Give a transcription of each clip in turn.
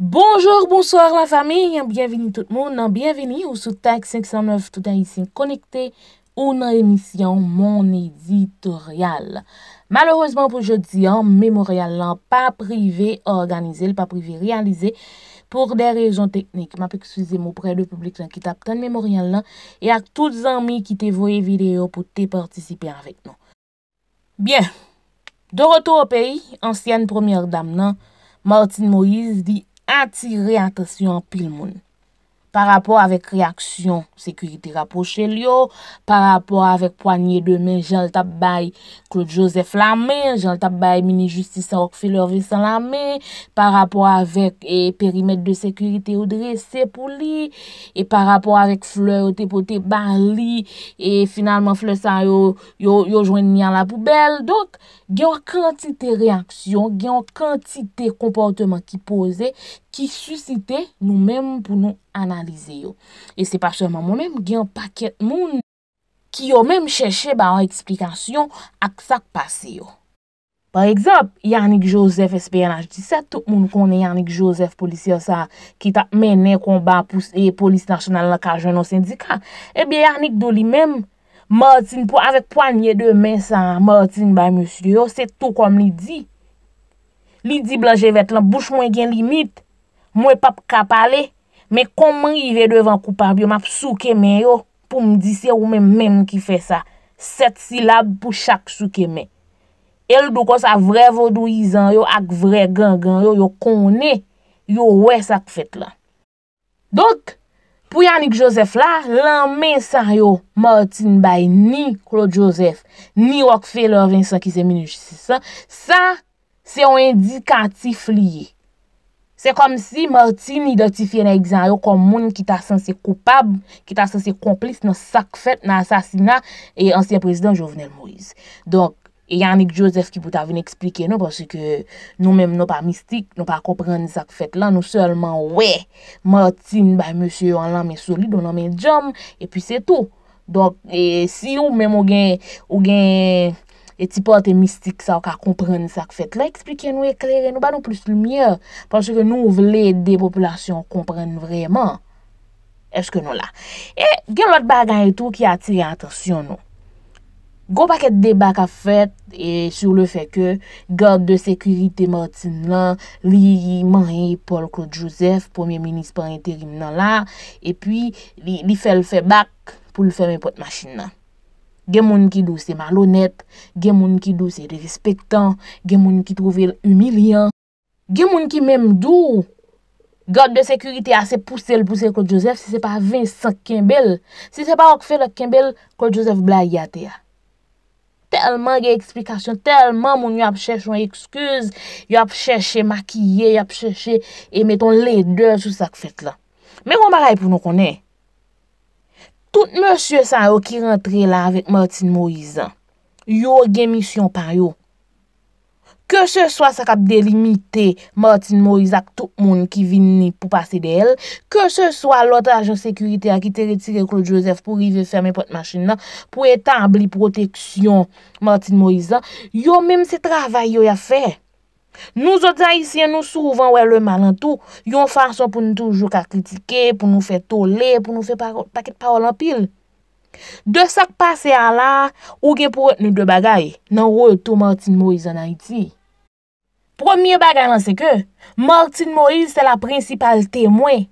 Bonjour, bonsoir la fami, an bienveni tout moun, an bienveni ou sou tag 509 tout an isin konekte ou nan emisyon Mon Editorial. Maloureseman pou jodi an, memoryal lan pa prive organize, pa prive realize pou de rejon teknik. Ma pek souze mou pre de publik lan ki tap ten memoryal lan e ak tout zanmi ki te voye video pou te partisipe avèk nou. Bien, de roto ou peyi, ansyen premier dam nan, Martin Moïse di... Ati re atasyon pil moun. Par rapport avèk reaksyon, sekurite rapoche li yo, par rapport avèk poanye de men, jen l tap baye Claude Joseph la men, jen l tap baye mini-justice sa okfe lor visan la men, par rapport avèk perimetre de sekurite ou dresse pou li, e par rapport avèk fleur ou te po te ban li, e finalman fleursan yo jwen ni an la poubel. Donk, gen yon kantite reaksyon, gen yon kantite komportman ki pose, ki susite nou menm pou nou analize yo. E se pa chèm an moun menm gen paket moun ki yo menm chèche ba an eksplikasyon ak sak pase yo. Par ekzap, Yannick Joseph, SPNH 17, moun konen Yannick Joseph, polisyon sa, ki ta mennen konba pou seye polis nasyonal la ka jenon sindikant, e bi Yannick do li menm, moutin pou avek poanye de men san, moutin ba moussye yo, se to kom li di. Li di blanje vet lan, bouch moun gen limit, Mwen pap kap ale, men koman i ve devan koupa, biyo map sou kemen yo, pou mdi se ou men men ki fe sa. Set silab pou chak sou kemen. El do kos a vre vodou izan yo, ak vre gangan yo, yo kone, yo we sak fet lan. Dok, pou Yannick Joseph la, lan men san yo, Martin Bay, ni Claude Joseph, ni Rockefeller Vincent, ki se minouj si san, san se yon indikatif liye. Se kom si Martin identifiye nan egzanyo kom moun ki ta sensi koupab, ki ta sensi komplis nan sak fèt nan asasina e ansyen prezident Jovenel Moïse. Donk, e Yannick Joseph ki bouta vene eksplike non, nou, porsi ke nou menm nou pa mistik, nou pa komprende sak fèt lan, nou selman wè, Martin, monsi yo an lan men soli, donan men djom, e pi se tou. Donk, e si yo menm ou gen, ou gen... Et ti pa te mistik sa w ka kompren sa k fèt la, eksplike nou e kleren, nou ba nou plus lumiè, panche ke nou vle de popolasyon kompren vreman, eske nou la. Et gen lot bagan etou ki atire atasyon nou. Gou paket de bak a fèt, e sou le fè ke, Garde de Sekurite Martin lan, li yi manye Paul Claude Joseph, pou mè menispa interim nan la, e pi li fè l fè bak pou l fè mè pot machin nan. Gen moun ki do se malonet, gen moun ki do se respektan, gen moun ki trover umilyan. Gen moun ki mem do, God de Sekurite a se puse l puse kote Josef se se pa Vincent Kimbel. Se se pa wak fe l Kimbel, kote Josef bla yate a. Telman gen eksplikasyon, telman moun yo ap chèche yon eksküz, yo ap chèche makiye, yo ap chèche emeton leder sou sak fet la. Men kon baray pou nou konen. Tout monsye san yo ki rentre la avik Martine Moïse, yo gen misyon pan yo. Ke se swa sa kap delimite Martine Moïse ak tout moun ki vini pou pase de el, ke se swa lotre ajen sekurite a ki te retire klo Joseph pou rive ferme pot machin la, pou etabli proteksyon Martine Moïse, yo mem se travay yo ya fey. Nou zote Haitien nou souvan wè lè malantou, yon fason pou nou toujou ka kritike, pou nou fè to lè, pou nou fè paket pa olampil. De sak pase ala, ou gen pou wè nou dè bagay nan wè tou Martin Moïse an Haiti. Premier bagay nan seke, Martin Moïse se la prinsipal temwen.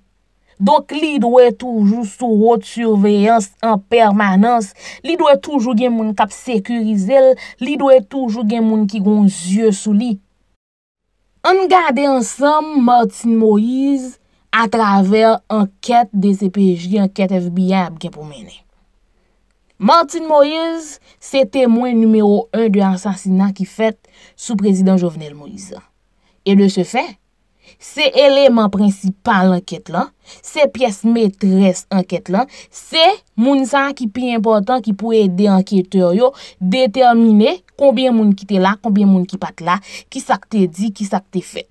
Donk li dwe toujou sou wote surveyans an permanans, li dwe toujou gen moun kap sekurizel, li dwe toujou gen moun ki goun zye sou li. an gade ansam Martin Moïse atraver an ket de CPJ, an ket FBI ki pou mene. Martin Moïse, se temwen numero un de ansasinan ki fet sou prezident Jovenel Moïse. E de se fe, Se eleman prinsipal anket lan, se piyes metres anket lan, se moun san ki pi important ki pou e de anketor yo, detemine konbyen moun ki te la, konbyen moun ki pat la, ki sak te di, ki sak te fet.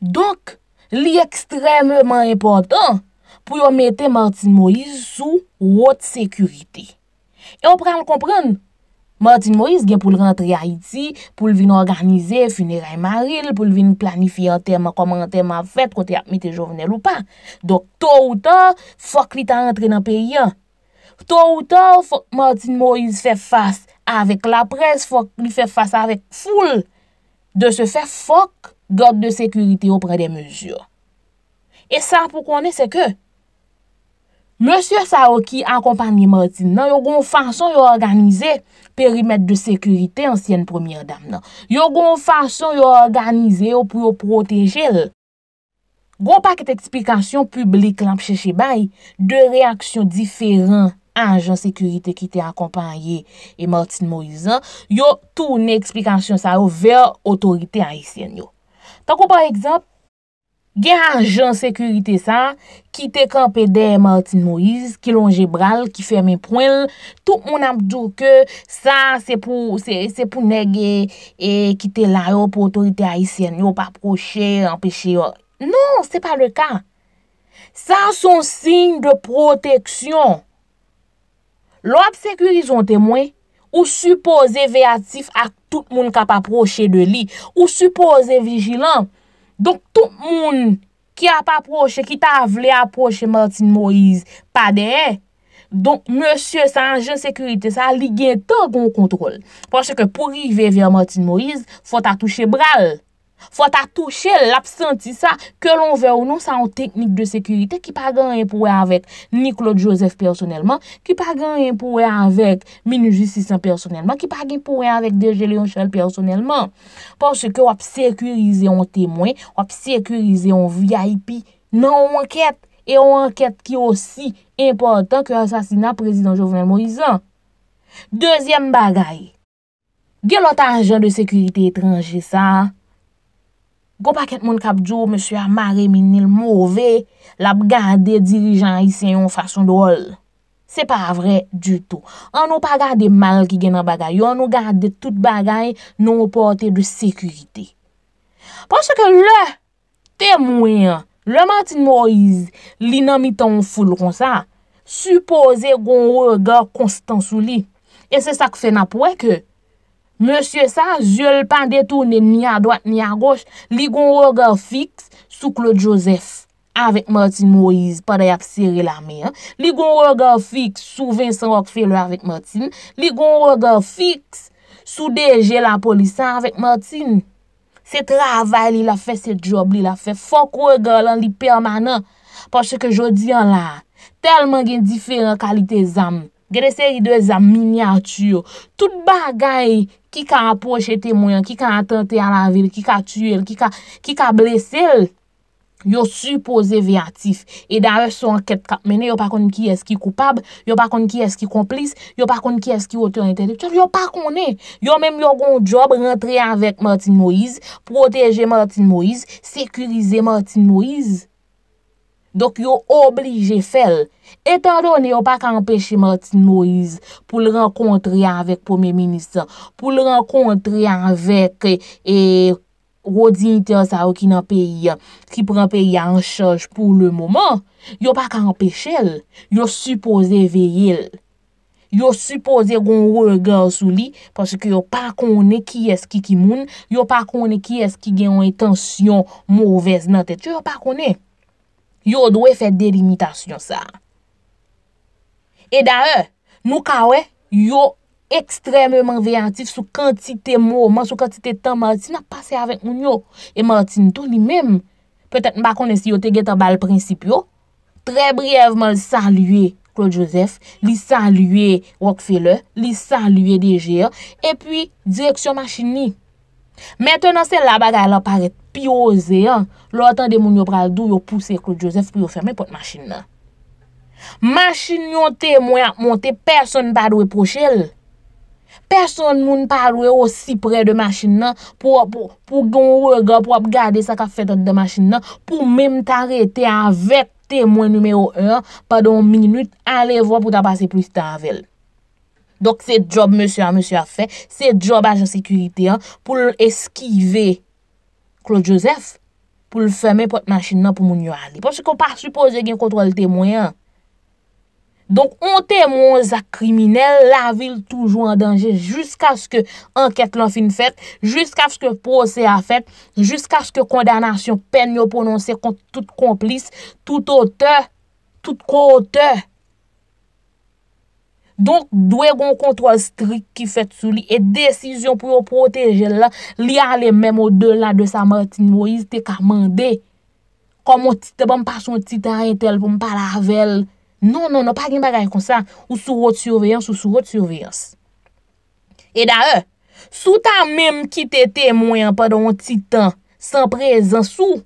Donk, li ekstremman important pou yo mette Martin Moïse sou wot sekurite. E yo prel komprenn? Martin Moïse gen pou l rentre a iti... pou l vin organize funeray maril... pou l vin planifi an teman... koman an teman fet... kote apmite jovenel ou pa... Dok, tou ou tou... fok li tan rentre nan pe yon... Tou ou tou... fok Martin Moïse fè fas... avèk la pres... fok li fè fas avèk foul... de se fè fok... gòt de sekurite ou pren de mèjur... E sa pou konè se ke... Monsie Saoki... an kompanyi Martin nan... yo gon fason yo organize... perimetre de sekurite ansyen premier dam nan. Yo goun fason yo organize yo pou yo proteje l. Goun pak et eksplikasyon publik lan pcheche bay, de reaksyon diferan anjan sekurite ki te akompanye e Martin Morizan, yo toune eksplikasyon sa yo ver otorite ansyen yo. Tako par ekzap, Gye ajan sekurite sa, ki te kampede Martin Moïse, ki longebral, ki ferme poenl, tout moun ap djou ke, sa se pou negye, e ki te la yo, pou otorite a isen yo, pa aproche, empeshe yo. Non, se pa le ka. Sa son sin de proteksyon. Lo ap sekurize yon temwen, ou suppose veyatif ak tout moun kap aproche de li, ou suppose vijilan, Donk tout moun ki a pa aproche, ki ta vle aproche Martine Moïse, pa dehe. Donk monsye sanjen sekurite, sa li gen ton kon kontrol. Ponche ke pou rive vya Martine Moïse, fwa ta touche bral. Fwa ta touche l'absenti sa ke l'on ve ou non sa an teknik de sekurite Ki pa gen yon pouwe avèk Niklo Joseph personelman Ki pa gen yon pouwe avèk Minouji Sissan personelman Ki pa gen yon pouwe avèk Degeleon Shell personelman Porske wap sekurize yon temwen, wap sekurize yon VIP Nan yon anket, yon anket ki osi important ke asasina prezident Jovenel Moisan Dezyem bagay Gen lota anjen de sekurite etranje sa Gou pa ket moun kap djou, M. Amare Minil, mou ve, lap gade dirijan isen yon fasyon do ol. Se pa vre djoutou. An nou pa gade mal ki gen an bagay. An nou gade tout bagay nou portè de sekurite. Pwase ke lè temwen, lè matin mou iz, li nan mi ton foul kon sa, supose goun ou gare konstansou li. E se sak fè na pouè ke, Monsye sa, zye l pan detounen ni a doat ni a goch. Li goun rogar fix sou Claude Joseph avèk Martine Moïse, paday ap seri la mè. Li goun rogar fix sou Vincent Rockefeller avèk Martine. Li goun rogar fix sou DG la polisan avèk Martine. Se travèl li la fè, se job li la fè. Fok rogar lan li permanent. Poche ke jodi an la, telman gen diferan kalite zanm. Gredese yi dweza minyatuyo. Tout bagay ki ka apoche temoyan, ki ka atante a la vil, ki ka tuyen, ki ka blese l, yo supose veyatif. E dare son ket kap mene, yo pa kon ki eski koupab, yo pa kon ki eski komplis, yo pa kon ki eski otor intelektual, yo pa kon e. Yo menm yo kon job rentre avèk Martin Moïse, proteje Martin Moïse, sekurize Martin Moïse. Dok yo oblije fel. Etan don yo pa ka empeshe Martin Moïse pou l renkontre avèk pou mè minister. Pou l renkontre avèk e rodinite sa ou ki nan peyi ya. Ki pren peyi ya an chaj pou le mouman. Yo pa ka empeshe el. Yo suppose veye el. Yo suppose gon wè gansou li. Paske yo pa kone ki eski ki moun. Yo pa kone ki eski gen yon etansyon mouvez nan tet. Yo pa kone. Yo dwe fè delimitasyon sa. E daè, e, nou kawè, yo ekstremèman veyantif sou kantite mò, man sou kantite tan Martini a pase avèk moun yo. E Martini tout li mèm. Petèt mba konensi yo te geta bal prinsip yo. Trè brèv man lisan lue Claude Joseph, lisan lue Rockefeller, lisan lue De Gea, e pwi direksyon machini. Mètè nan se la bagay la paret pyoze an, Lò tan de moun yo pral dou yo pousse Claude Joseph pou yo ferme pot machin nan. Machin yo te moun ap monte person padwe pochel. Person moun padwe osi pre de machin nan pou goun wèga, pou ap gade sa ka fètat de machin nan, pou mèm t'arete avèk te moun noumèyo an, padon minüt alè vò pou ta pase plus ta avèl. Dok se job mèsyò a mèsyò a fè, se job ajansikurite pou l'eskive Claude Joseph pou l fèmè pou l machin nan pou moun yo alè. Pon se kon pa supose gen kontrol tèmoyan. Donk, moun tèmoyan za kriminelle, la vil toujou an danje, jisk aske anket lan fin fèt, jisk aske pose a fèt, jisk aske kondanasyon pen yo pononse kont tout komplis, tout ote, tout kote. Donk, dwe gon kontrol strik ki fet sou li, e desisyon pou yo proteje la, li ale menm ou de la de sa martinoise te kamande. Koman ti te bom pa son titan entel pou mpa lavel. Non, non, non, pa gen bagay kon sa, ou sou rot surveyans, ou sou rot surveyans. E da e, sou ta menm ki te temoyan pa don titan, san prezen sou,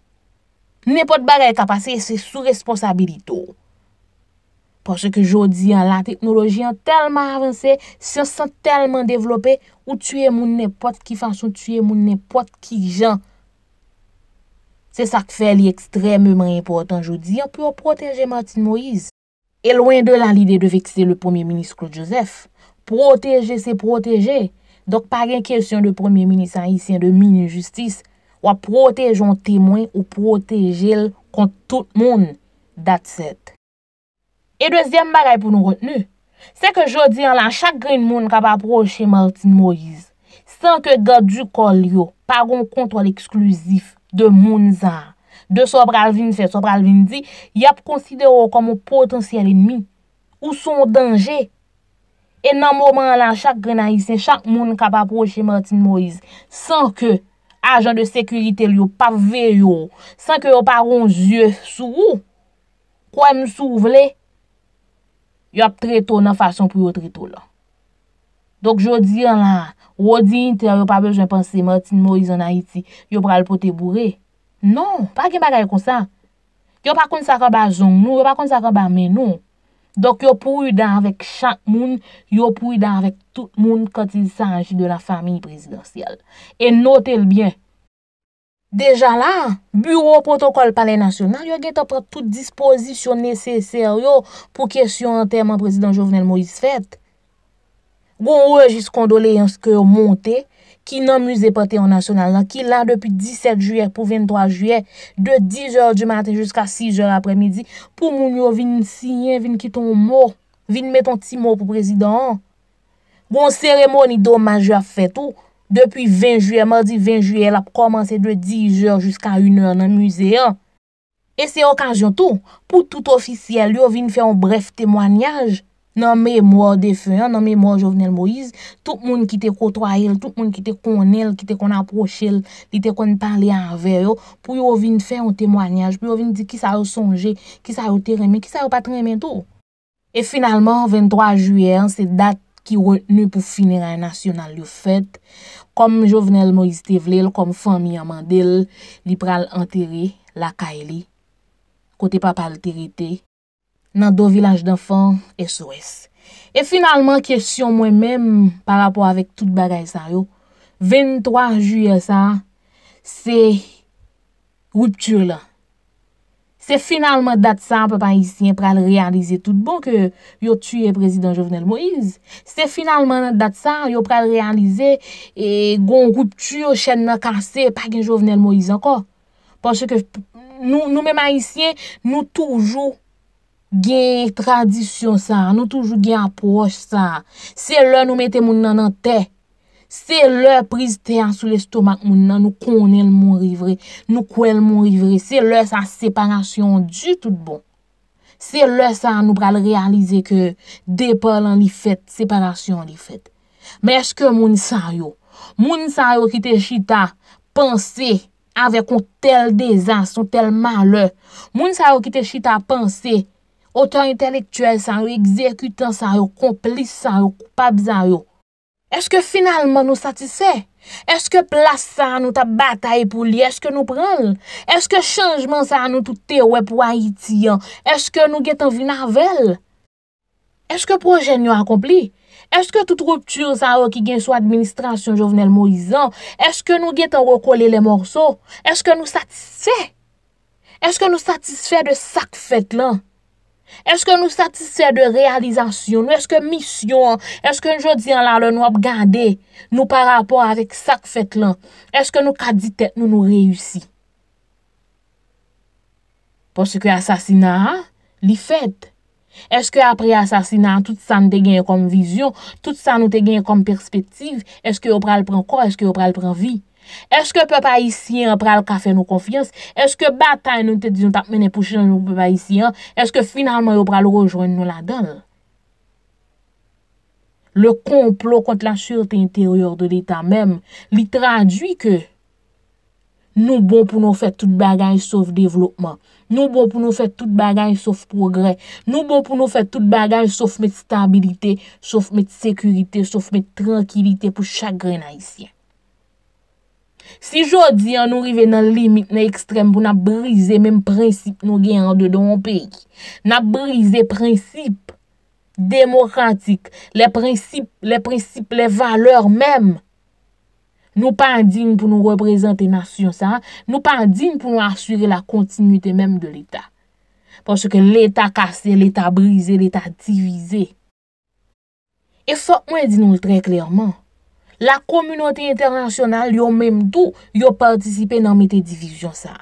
ne pot bagay ka pase, se sou responsabilito. Pwosè ke jodi an la teknologi an telman avanse, si an san telman devlope, ou tue moun ne pot ki fasyon, tue moun ne pot ki jan. Se sa kfe li ekstrem moun important jodi, an pou a proteje Martin Moïse. E loin de lan lide de vekse le premier ministre Claude Joseph. Proteje se proteje. Dok pa gen kyesyon de premier ministre an isyen de mini-justice, wap protej yon temwen ou protej el kont tout moun. Dat set. E dezyem bagay pou nou retenu, se ke jodi an lan, chak gren moun kap aproche Martin Moïse, san ke gadu kol yo, paron kontrol eksklusif de moun zan, de Sobralvin, se Sobralvin di, yap konsidero komo potensyal enmi, ou son denje. E nan mouman an lan, chak gren an isen, chak moun kap aproche Martin Moïse, san ke ajan de sekurite li yo, pa ve yo, san ke yo paron zye sou, ou kwa m sou vle? yo ap treto nan fasyon pou yo treto la. Dok yo di an la, yo di yon te, yo pa bejwen panse, moutin mou yon a iti, yo pral pou te bourre. Non, pa ki mbaga yon konsan. Yo pa kon sakon ba zon nou, yo pa kon sakon ba men nou. Dok yo pou yon dan avèk chak moun, yo pou yon dan avèk tout moun kote yon sanji de la fami presidansyel. E note l byen, Deja la, bureau protokol pale nasyonal yo ge te prate tout disposisyon neseseryo pou kesyon anterman prezident Jovenel Moïse Feth. Bon, ou yo jis kondole yon skur montè ki nan muse patè an nasyonal la ki la depi 17 juyè pou 23 juyè de 10 jor di matè jusqu'a 6 jor apre midi pou moun yo vin siyen, vin kiton mou, vin meton ti mou pou prezident. Bon, seremoni do ma jwa feth ou. Depi 20 juyè, mè di 20 juyè, l ap komanse de 10 jòr jouska 1 jòr nan musey an. E se okanjon tou, pou tout ofisyèl, yo vin fè an bref tèmwanyaj, nan mèmò de fè an, nan mèmò Jovenel Moïse, tout moun ki te kotwa el, tout moun ki te konel, ki te kon aproch el, ki te kon parli an vè yo, pou yo vin fè an tèmwanyaj, pou yo vin di ki sa yo sonjè, ki sa yo terèmè, ki sa yo patrèmè tou. E finalman, 23 juyè an, se dat, ki wè nè pou finè rè nasyonan lè fèt, kom jovenel Moïse Tevlel, kom fami Amandel, li pral anterè la Kaeli, kote pa palterite, nan do vilaj d'enfant SOS. E finalman, kèsyon mwen mèm, par apò avèk tout bagay sa yo, 23 juye sa, se, wèptur lè, Se finalman dat san pa pa isyen pral realize tout bon ke yo tuye prezident Jovenel Moïse. Se finalman dat san yo pral realize e gon goutu yo chen na kase pa gen Jovenel Moïse anko. Ponche ke nou men ma isyen nou toujou gen tradisyon san, nou toujou gen apos san. Se lè nou mette moun nanante. Se lè prezite an sou l'estomak moun nan nou konen l moun rivre, nou kwen l moun rivre, se lè sa separasyon di tout bon. Se lè sa nou pral realize ke depol an li fet, separasyon an li fet. Mè eske moun sa yo? Moun sa yo ki te chita panse avè kon tel de zan, son tel malè. Moun sa yo ki te chita panse otan intelektuel sa yo, ekzekutan sa yo, komplis sa yo, pabza yo. Eske finalman nou satisè? Eske plas sa an nou ta batay pou li? Eske nou pranl? Eske chanjman sa an nou toute we pou ayitiyan? Eske nou get an vinarvel? Eske projen nou akompli? Eske toute ruptur sa an ki gen sou administrasyon jovenel moizan? Eske nou get an rekoli le morso? Eske nou satisè? Eske nou satisè de sak fèt lan? Eske nou satisfè de realizasyon nou? Eske misyon? Eske nou jodi an lan lè nou ap gade nou par rapport avèk sak fèt lan? Eske nou kadi tèt nou nou reyussi? Po se ke asasina, li fèt. Eske apre asasina, tout san nou te genye kom vizyon, tout san nou te genye kom perspektiv, eske ou pral pran kwa, eske ou pral pran vi? Eske pepe haisyen pral kafe nou konfians? Eske batay nou te diyon takmen epouche nou pepe haisyen? Eske finalman yo pral rejoin nou la don? Le konplo kont la surete interyor de l'Etat mem li tradwi ke nou bon pou nou fet tout bagay sauf devlopman, nou bon pou nou fet tout bagay sauf progrè, nou bon pou nou fet tout bagay sauf met stabilite, sauf met sekurite, sauf met tranquilite pou chakre nan haisyen. Si jodi an nou rive nan limit nan ekstrem pou nan brise menm prinsip nou gen an dedon an pek, nan brise prinsip demokantik, le prinsip, le prinsip, le valeur menm, nou pa an din pou nou reprezenten nasyon sa, nou pa an din pou nou asyre la kontinuité menm de l'Etat. Ponche ke l'Etat kase, l'Etat brise, l'Etat divize. E sa mwen di nou l'tren klerman. la komunote internasyonal yo mèm tou, yo partisipe nan mète divizyon sa.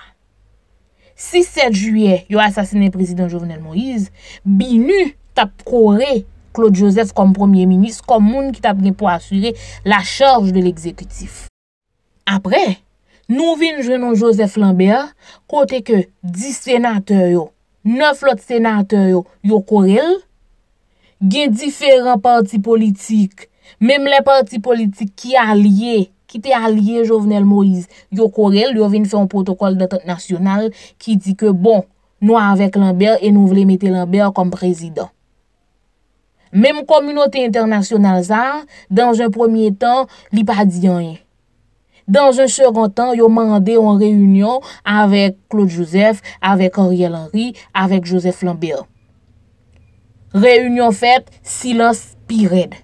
6-7 juye, yo asasine prezident Jovenel Moïse, binu tap kore Claude Joseph kom premier minis, kom moun ki tap gen pou asyre la chorj de l'exekutif. Apre, nou vin jounon Joseph Lambert, kote ke 10 senatè yo, 9 lot senatè yo, yo korel, gen diferan parti politik, Mem le parti politik ki alye, ki te alye Jovenel Moïse, yo korel, yo vin fè an protokol d'atant nasyonal ki di ke bon, nou avèk Lambert e nou vle mette Lambert kom prezident. Mem kominote internasyonal zan, dan jen premier tan, li pa di yon yon. Dan jen secondan, yo mande an reyunyon avèk Claude Joseph, avèk Auriel Henry, avèk Joseph Lambert. Reyunyon fèt, silas pi redd.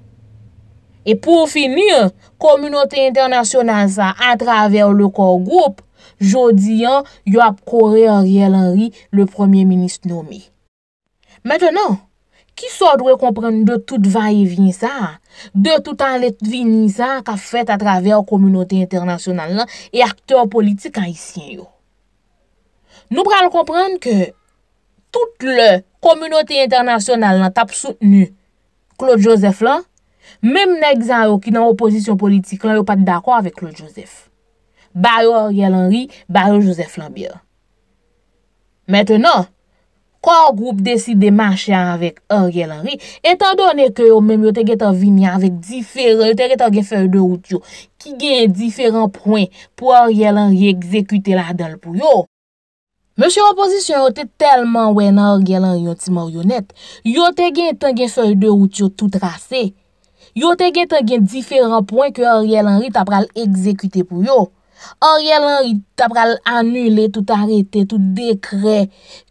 E pou finir, Komunote Internasyonal sa, a traver le kor group, jodi an, yo ap kore Ariel Henry, le premier ministre nomi. Mwenen, ki sa dwe kompren de tout va yi vin sa, de tout an let vin sa, ka fet a traver Komunote Internasyonal lan, e akteur politik an isyen yo. Nou pral kompren ke tout le Komunote Internasyonal lan tap soutenu Claude Joseph lan, Mèm nè gzan yo ki nan oposisyon politik lan yo pati d'akwa avèk Claude Joseph. Baryo Ariel Henry, baryo Joseph Lambia. Mètè nan, kwa an group deside manche avèk Ariel Henry, etan donè kè yo mèm yo te gen ta vini avèk diferè, yo te gen ta gen fèy de wout yo, ki gen diferèn prouen pou Ariel Henry ekzekute la dal pou yo. Mèm chè oposisyon yo te telman wè nan Ariel Henry yon timan yonèt, yo te gen tan gen fèy de wout yo tout rasey. yo te gen te gen diferent poin ke Oriel Henry ta pral ekzekyte pou yo. Oriel Henry ta pral anule tout arete, tout dekre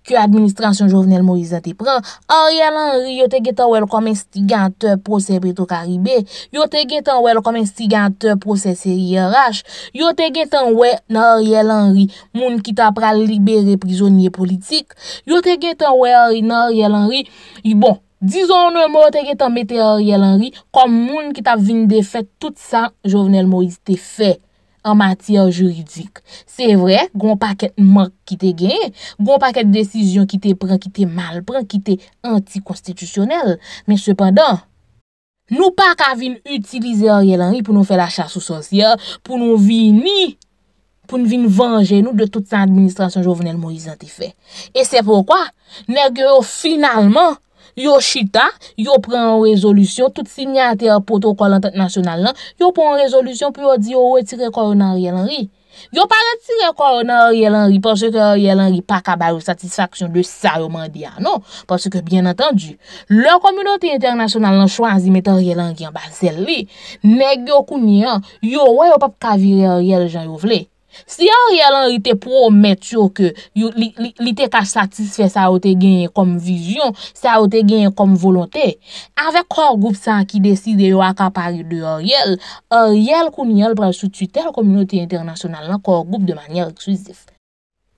ke Administransyon Jovenel Morizante pran. Oriel Henry yo te gen te wèl kom instigante pou sebre tou karibè. Yo te gen te wèl kom instigante pou se seri yorash. Yo te gen te wèl na Oriel Henry moun ki ta pral libere prizonye politik. Yo te gen te wèl na Oriel Henry yi bon. Dizon nou mwote ki te mette or ye lanri kom moun ki te avin de fet tout san Jovenel Moïse te fe an matiyan juridik. Se vre, goun pa ket mwak ki te gen, goun pa ket desisyon ki te pren, ki te mal pren, ki te antikonstitutionel. Men sepandan, nou pa ka vin utilize or ye lanri pou nou fe la chas ou sosiyan, pou nou vin ni, pou nou vin vange nou de tout san administrasyon Jovenel Moïse te fe. E se pwokwa, negyo finalman, Yo chita, yo pren an rezolusyon, tout si nyate apoto kon l'anternasyonal lan, yo pren an rezolusyon pou yo di yo wè tire koronan a rielan ri. Yo pare tire koronan a rielan ri porsè ke a rielan ri pa kabarou satisfaksyon de sa yo mandi anon. Porsè ke, byen antandu, lò komynoti internasyonal lan chwanzi met a rielan ki an basel li. Mèk yo kou ni an, yo wè yo pap kavire a riel jan yo vle. Si yon riyel an ite promet yo ke li te ka satisfè sa o te genye kom vijyon, sa o te genye kom volontè, avè kor group san ki deside yo akapari de yon riyel, yon riyel koun yon pransouti tel komynoti internasyonal nan kor group de manyèr ekswizif.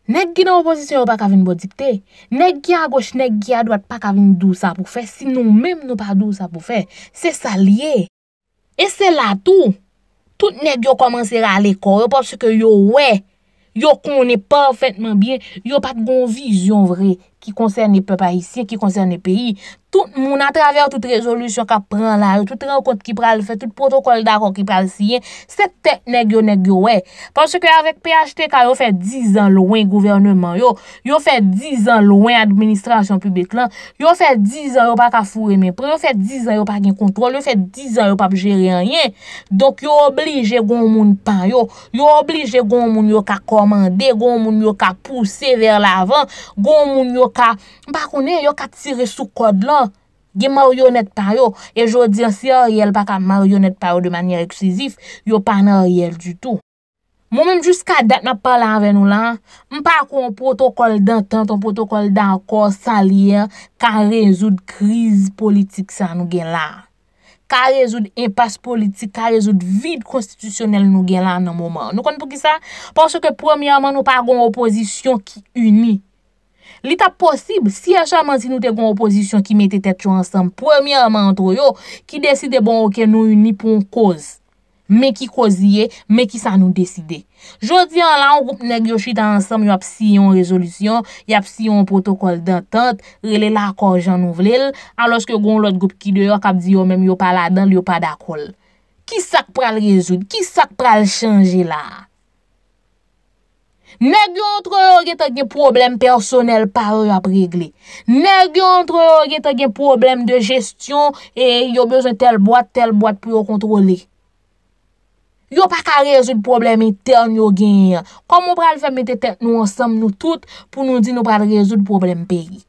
Nèk ki nan oposisyon yo pa kavin bodikte, nèk ki an goch, nèk ki an dwat pa kavin dou sa pou fè, si nou mèm nou pa dou sa pou fè, se sa liye. E se la bon tou. tout net yo komanse re al ekor, yo pas se ke yo we, yo konen pafetman bien, yo pat gon vizyon vre, ki konsen ne pe pa isye, ki konsen ne peyi, tout moun a traver tout rezolusyon ka pran la, tout ren kont ki pral fè, tout protokol da kon ki pral siyen, se te ne gyo ne gyo wè. Pansè ke avèk PHT ka yo fè 10 an louen gouvernement yo, yo fè 10 an louen administrasyon publik lan, yo fè 10 an yo pa ka fure menpren, yo fè 10 an yo pa gen kontrol, yo fè 10 an yo pa bi jè rè an yè, donk yo oblije goun moun pan yo, yo oblije goun moun yo ka komande, goun moun yo ka pousse ver lavan, goun moun yo ka, bakounen yo ka tire sou kod lan, Ge maryonet paryo, e jwo diyan si a oriyel pa ka maryonet paryo de manyer ekskizif, yo pa nan oriyel du tou. Moun moun jiska dat na pala ave nou la, mou pa kon protokol dantan, ton protokol dankor salye, ka rezoud kriz politik sa nou gen la. Ka rezoud impas politik, ka rezoud vid konstitusyonel nou gen la nan moun moun. Nou kon pou ki sa, ponso ke premiyaman nou pa kon opozisyon ki uni. Li ta posib, si a chanman si nou te kon opozisyon ki mette tet chou ansam, premiyè a mantro yo, ki deside bon okè nou yon nipon koz. Men ki koziye, men ki sa nou deside. Jodi an lan, yon goup negyoshi ta ansam, yon ap siyon rezolusyon, yon ap siyon protokol dentant, rele la akor jan nou vlel, aloske yon goun lot goup ki deyo kap diyo men yo pa la dent, yo pa da kol. Ki sak pra l rezoud, ki sak pra l chanje la? Ne gyon tro yo gen te gen problem personel pa yo ap regle. Ne gyon tro yo gen te gen problem de gestyon e yo bezon tel boat, tel boat pou yo kontrole. Yo pa ka rezout problem intern yo gen yon. Kwa moun pral fèmete tek nou ansam nou tout pou nou di nou pral rezout problem pegi.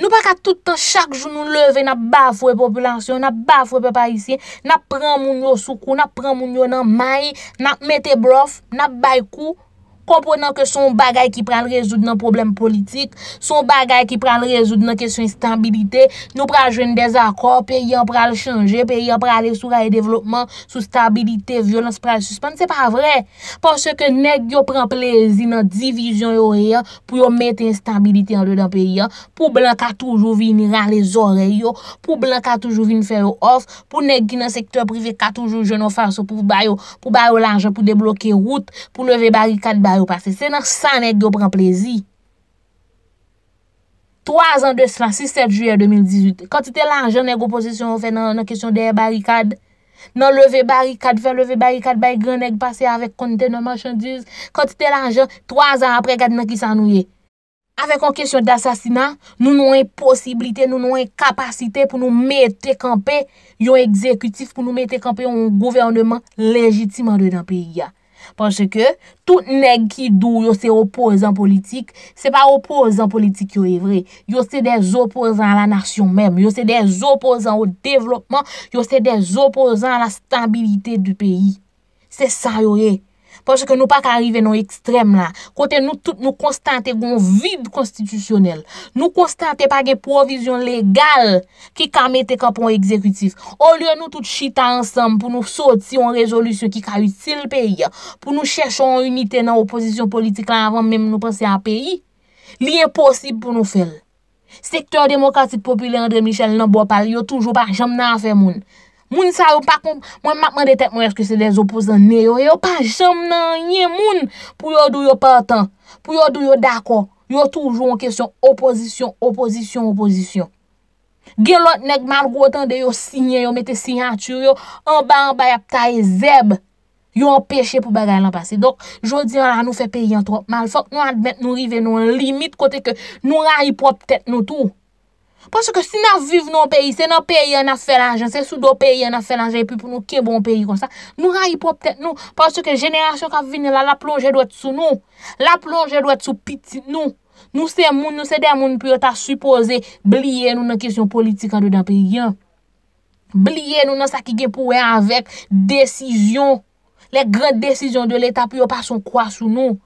Nou pa ka toutan chak joun nou leve na bafwe populansyon, na bafwe pepa isyen, na pran moun yo soukou, na pran moun yo nan may, na mète brof, na bay kou, komponant ke son bagay ki pral rezoud nan problem politik, son bagay ki pral rezoud nan kesyon instabilite, nou pral jwen desakor, pe yon pral chanje, pe yon pral esoura e devlopman, sou stabilite, violans pral suspens, se pa vre, porsè ke neg yo pran plezi nan divizyon yo reya, pou yo mette instabilite an do dan pe yon, pou blan ka toujou vin ran le zore yo, pou blan ka toujou vin fè yo of, pou neg ki nan sektor privi ka toujou jwen ofan, sou pou bayo, pou bayo lanja, pou deblokye route, pou leve barikat ba, ou pase, se nan sa neg yo pren plezi 3 an de slan, 6-7 juye 2018, kante te lanjan neg oposisyon ou fe nan kesyon de barikad nan leve barikad, fe leve barikad bay gran neg pase avek konten nan manchandiz, kante te lanjan 3 an apre kat nan ki san nouye avek an kesyon de asasinan nou nou en posibilite, nou nou en kapasite pou nou mette kampe yon ekzekutif pou nou mette kampe yon gouvernement legitiman de nan piya Ponche ke, tout neg ki dou yo se opozan politik, se pa opozan politik yo evre. Yo se dez opozan la nasyon mem, yo se dez opozan ou devlopman, yo se dez opozan la stabilite du peyi. Se san yo evre. Poche ke nou pa ka arrive nou ekstrem la, kote nou tout nou konstante goun vide konstitusyonel, nou konstante pa ge provizyon legal ki ka mette ka pon ekzekutif. Ou lè nou tout chita ansam pou nou soti yon rezolusyon ki ka util peyi, pou nou chèchon unitè nan oposisyon politik lan avan mèm nou passe a peyi, liye posib pou nou fèl. Sektor demokratik popile André Michel nan bo pa liyo toujou pa jam nan fè moun. Moun sa yo pa konp, moun mapman de tek moun eske se dez opozan ne yo, yo pa jom nan nye moun pou yo do yo patan, pou yo do yo dako, yo toujou an kesyon opozisyon, opozisyon, opozisyon. Gelot neg mal goutan de yo sinye, yo mete sinyantur yo, an ba an ba yapta e zeb, yo an peche pou bagay lan pase. Donk, jodi an la nou fe peyen trop mal, fok nou admet nou rive nou an limit kote ke nou rayi prop tet nou tou. Passo ke si na viv nou peyi, se nou peyi an a fè bon la jen, se sou do peyi an a fè la jen, epi pou nou ke bon peyi kon sa, nou rayi pou ptet nou. Passo ke jenerasyon ka vine la, la plonje doit sou nou. La plonje doit sou piti nou. Nou se moun, nou se demoun pou yo ta suppose blie nou nan kesyon politik an do dan peyi gen. Blie nou nan sakike pou we avèk desisyon. Le gred desisyon de l'Etat pou yo pa son kwa sou nou.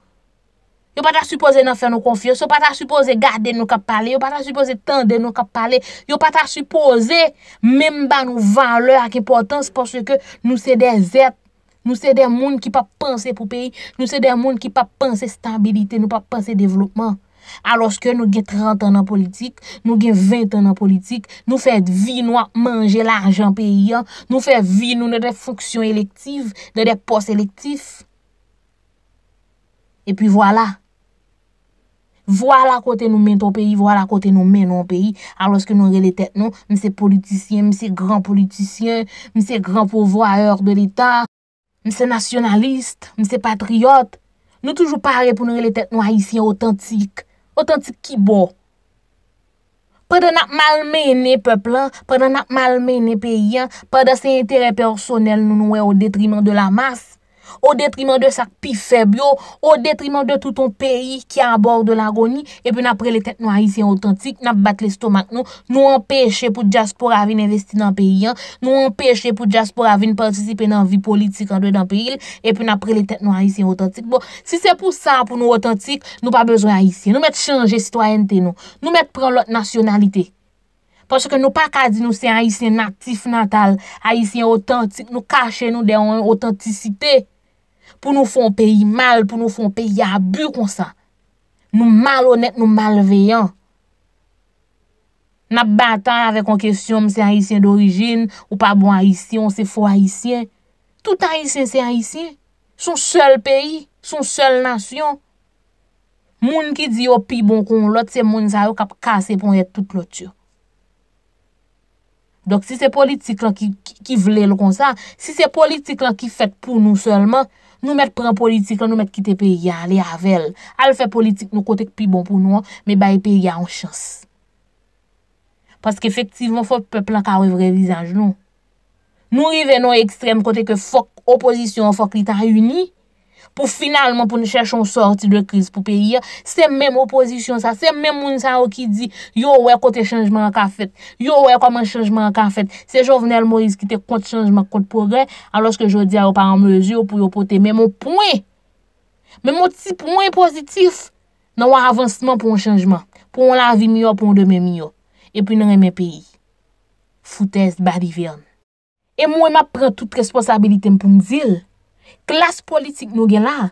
Yo pata supose nan fè nou konfiyos, yo pata supose gade nou kap pale, yo pata supose tende nou kap pale, yo pata supose menm ba nou vale ak e potans porsè ke nou se de zèp, nou se de moun ki pa panse pou peyi, nou se de moun ki pa panse stabilite, nou pa panse devlopman. Alos ke nou ge 30 an nan politik, nou ge 20 an nan politik, nou fè vi nou ap manje l'arjan peyi an, nou fè vi nou nou de foksyon elektiv, nou de pos elektiv. E pi wala, wala kote nou men ton peyi, wala kote nou men nou peyi, aloske nou re le tet nou, mse politisyen, mse gran politisyen, mse gran povwaer de l'Etat, mse nasyonalist, mse patriyot, nou toujou pa re pou nou re le tet nou haisyen otantik, otantik ki bo. Padan ap malmen ne peplan, padan ap malmen ne peyan, padan se interè personel nou nou e o detrimant de la mask, Ou detrimen de sak pi feb yo, ou detrimen de touton peyi ki an bor de l'agoni, epi napre le tet nou haisyen otantik, nap bat le stomak nou, nou an peche pou Jaspor avin investi nan peyi an, nou an peche pou Jaspor avin partisipe nan vi politik an dwey nan peyi, epi napre le tet nou haisyen otantik. Bon, si se pou sa pou nou otantik, nou pa bezwen haisyen. Nou met chanje sitwayen te nou, nou met pran lot nasyonalite. Paske nou pa ka di nou se haisyen natif natal, haisyen otantik, nou kache nou deyon an otantikite. pou nou fon peyi mal, pou nou fon peyi abu kon sa. Nou mal honet, nou malveyan. Na bata avè kon kesyon mse Haitien d'origine, ou pa bon Haitien, mse fo Haitien. Tout Haitien se Haitien. Son sel peyi, son sel nasyon. Moun ki di yo pi bon kon lot, se moun sa yo kap kase pon et tout lot yo. Dok si se politik la ki vle lo kon sa, si se politik la ki fet pou nou selman, Nou met pren politik, nou met kite pe ya, li avel. Alfe politik nou kote ki pi bon pou nou, me bay pe ya an chans. Paske efektivman fok pe plan ka wè vre vizanj nou. Nou rive nou ekstrem kote ke fok opozisyon, fok litan uni, pou finalman pou nou chèchon sorti de kriz pou pèyir, se mèm ou pozisyon sa, se mèm moun sa ou ki di, yo ouè kote chanjman anka fèt, yo ouè koman chanjman anka fèt, se jovnel mou iskite kote chanjman, kote progrè, alòs ke jò di a ou par an mèzy ou pou yo pote mèm ou pou mè, mèm ou ti pou mè positif, nan wè avansman pou mèm chanjman, pou mèm lavi mèyo, pou mèm mèm mèyo, epi nan mèm mèpèy, foutez bari verne. E mou mèm apren tout responsabilitèm pou mèm Klas politik nou gen la,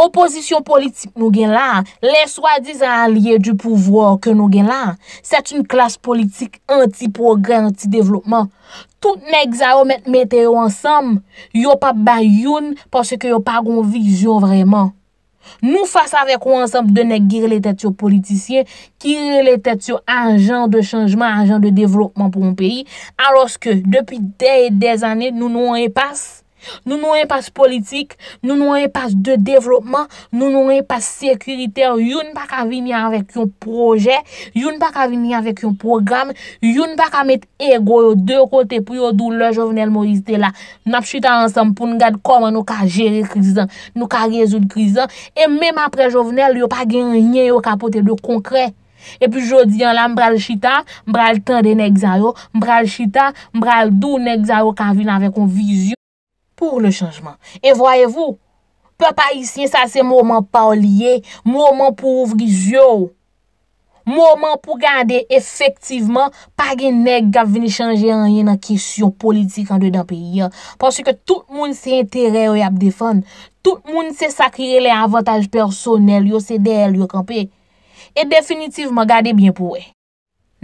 oposisyon politik nou gen la, le swa dizan alye du pouvoir ke nou gen la, set yon klas politik anti-progrè, anti-devlopman. Tout nek zayon mette yo ansam, yo pa bayoun, porsè ke yo pa gonviz yo vreman. Nou fasa vek ou ansam de nek gire le tèt yo politisyen, gire le tèt yo anjan de chanjman, anjan de devlopman pou mpèyi, aloske depi dey dey anè, nou nou anè passe, Nou nou yon pas politik, nou nou yon pas de devlopman, nou nou yon pas sekuriter, yon pa ka vini anvek yon proje, yon pa ka vini anvek yon program, yon pa ka met ego yo dekote pou yo dou le jovenel moriste la. Nap chita ansam pou nou gade koman nou ka jere krizan, nou ka rezout krizan, e menm apre jovenel yo pa genye yo kapote de konkre. E pi jodi an la mbral chita, mbral tende nek zayon, mbral chita, mbral dou nek zayon ka vini anvek yon vizyon. E voyevou, pa pa isyen sa se mouman pa ou liye, mouman pou ouvri zyo, mouman pou gade efektiveman pa gen neg gav vini chanje an yen nan kesyon politik an de dan peyi an, porsi ke tout moun se entere ou yap defan, tout moun se sakire le avantaj personel yo sedel yo kampi, e definitivman gade bien pou we.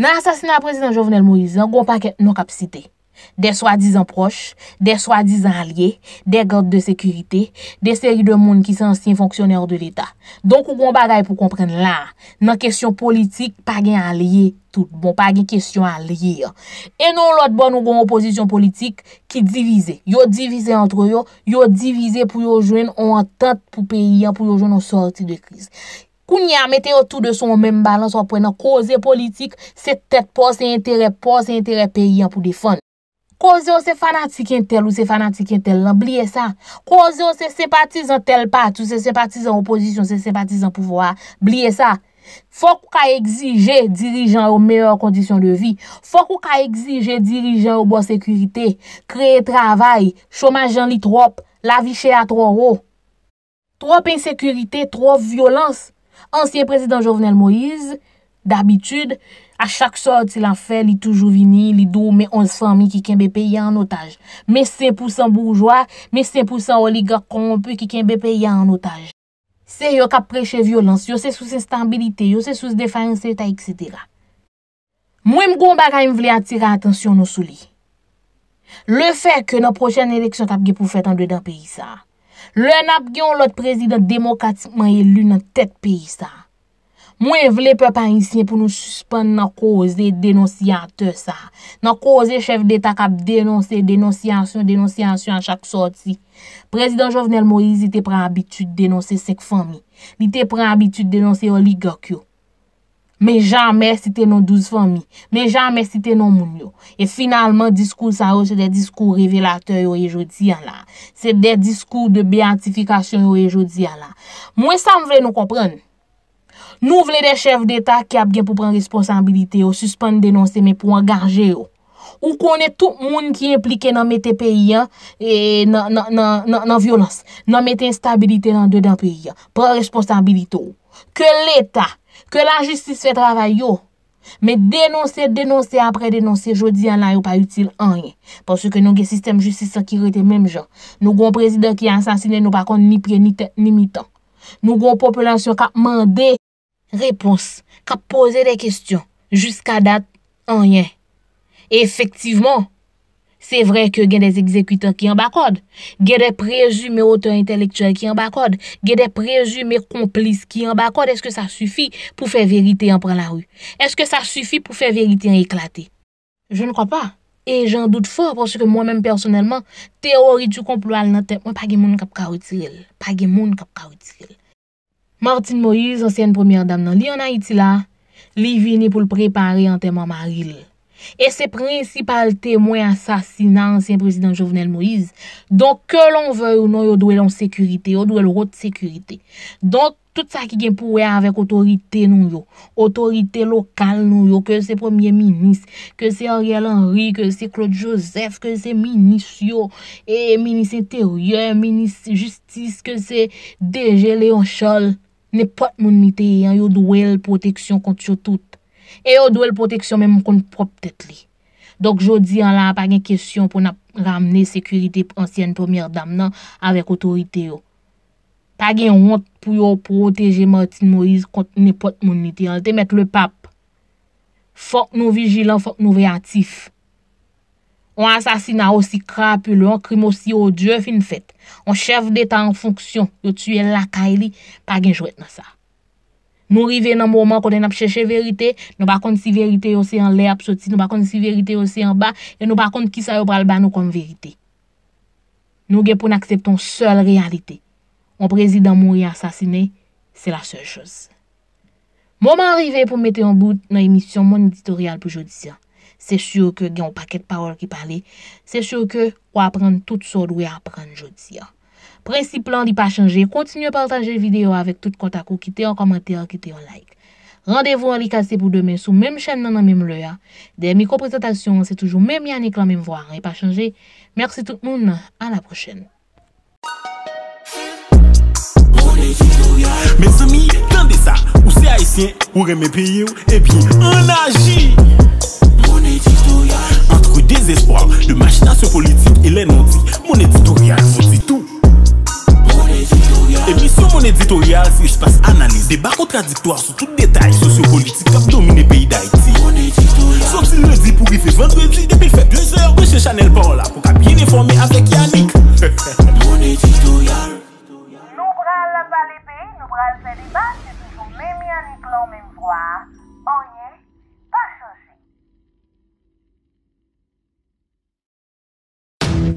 Nan asasina prezident Jovenel Moïse, an goun paket nou kap site. De swa dizan proche, de swa dizan alye, de gade de sekurite, de seri de moun ki san sin fonksyoner de l'Etat. Donk ou kon bagay pou kompren la, nan kesyon politik, pa gen alye tout, bon, pa gen kesyon alye ya. E nou lot bon ou kon oposisyon politik ki divize, yo divize antre yo, yo divize pou yo jwen, ou an tent pou peyi ya pou yo jwen an sorti de kriz. Koun ya mette yo tout de son menm balans wapwen nan koze politik, se tet pou se entere pou se entere peyi ya pou defon. Koze ou se fanatik entel non, ou se fanatik entel lan, blie sa. Koze ou se sepatizant tel pat, ou se sepatizant opozisyon, se sepatizant pouvoa, blie sa. Fok ou ka egzije dirijan ou meyor kondisyon de vi. Fok ou ka egzije dirijan ou bo sekurite, kreye travay, chomaj jan li trop, la vi che a tro ro. Trop insekurite, trop violans. Ansyen prezident Jovenel Moïse, dabitude, A chak sorti lan fe, li toujou vini, li dou me 11 fami ki ken bepe ya an otaj. Me 5% bourjwa, me 5% oliga kompe ki ken bepe ya an otaj. Se yo kap preche violans, yo se sou se instabilite, yo se sou se defanse ta ek setera. Mwen mgon baka yon vle atira atensyon nou sou li. Le fe ke nan prochen eleksyon tap ge pou fet an de dan peyi sa. Le nap gen lout prezident demokatikman elu nan tet peyi sa. Mwen vle pe pa insyen pou nou suspande nan ko ose denonsyante sa. Nan ko ose chev detak ap denonsye, denonsyansyon, denonsyansyon an chak sorti. Prezident Jovenel Moïse ite pre habitude denonsye sek fami. Ite pre habitude denonsye oligokyo. Me janme sitenon douz fami. Me janme sitenon mounyo. E finalman diskou sa ou se de diskou revelatoy ou e joudiyan la. Se de diskou de beatifikasyon ou e joudiyan la. Mwen sa mwen vle nou kompran nou. Nou vle de chev d'Etat ki ap gen pou pran responsabilite yo Suspon denonse men pou an garje yo Ou konen tout moun ki implike nan mette peyi ya eh, Nan violans Nan mette instabilite nan dedan peyi ya eh, Pran responsabilite yo Ke l'Etat, ke la justice fe travay yo Men denonse, denonse, apre denonse Jodi an la yo pa util an ye Ponsu ke nou gen sistem justice sekirete menm jan Nou goun prezident ki ansansine nou pakon ni pre ni te, ni mi tan Nou goun populansyon kap mande Repons, kap pose de kestyon, Juska dat, anyen. Efektivman, Se vre ke gen dez ekzekwitan ki an bakod, Gen de preju me ote intelektuel ki an bakod, Gen de preju me komplis ki an bakod, Eske sa sufi pou fe verite an pran la ru? Eske sa sufi pou fe verite an eklate? Je ne kwa pa. E jen dout fwa, Porsi ke mwen men personelman, Teori tchou komplo al nan tep, Mwen pagi moun kap ka utiril. Pagi moun kap ka utiril. Martin Moïse, ansyen premier dam nan li an Haïti la, li vini pou l'prepari an teman maril. E se prinsipal temoy ansasina ansyen prezident Jovenel Moïse, don ke lon vè ou nou yo dwe lon sekurite, yo dwe lwot sekurite. Don tout sa ki gen pou wè avèk otorite nou yo, otorite lokal nou yo, ke se premier minis, ke se Ariel Henry, ke se Claude Joseph, ke se minis yo, e minis eteryen, minis justice, ke se DG Léon Cholle. Ne pot moun nite yon, yo dwelle proteksyon kont chotout. E yo dwelle proteksyon menm kont prop tet li. Dok jodi yon la, pa gen kesyon pou nan ramne sekurite ansyen premier dam nan, avek otorite yo. Pa gen yon wot pou yo proteje Martin Maurice kont ne pot moun nite yon. Te met le pap, fok nou vijilan, fok nou veyantif. On asasina osi krapil, on krim osi odye fin fet. On chev deta an fonksyon, yo tue lakay li, pa gen jwet nan sa. Mou rive nan mouman kote nap chèche verite, nou pa kont si verite osi an lè ap soti, nou pa kont si verite osi an ba, e nou pa kont ki sa yo pral ban nou kon verite. Nou gen pou n'aksepton sol realite. On prezident mouri asasine, se la sol chos. Mouman rive pou mwete yon bout nan emisyon moun editorial pou jodisyon. Se syou ke gen ou paket power ki pale. Se syou ke ou apren tout sol ou apren joti ya. Prensi plan li pa chanje. Kontinu partanje video avèk tout kontak ou. Kite yon komentè, kite yon like. Rendèvou an li kase pou demè sou. Mèm chen nan an mèm lè ya. Demi kompresentasyon, se toujou mèm yannik lan mèm vwa. An yon pa chanje. Mersi tout moun. An la prochen. désespoir de machination politique et les non Mon éditorial vous dit tout. Émission mon éditorial, c'est espace analyse, débat contradictoire sur tout détail sociopolitique qui domine le pays d'Haïti. Sorti lundi pour y faire vendredi, depuis fait deux heures de chez Chanel par là pour qu'à bien informer avec Yannick. mon éditorial. Nous pral la les pays, nous pral les débat, c'est toujours même Yannick là, même voix. Oh,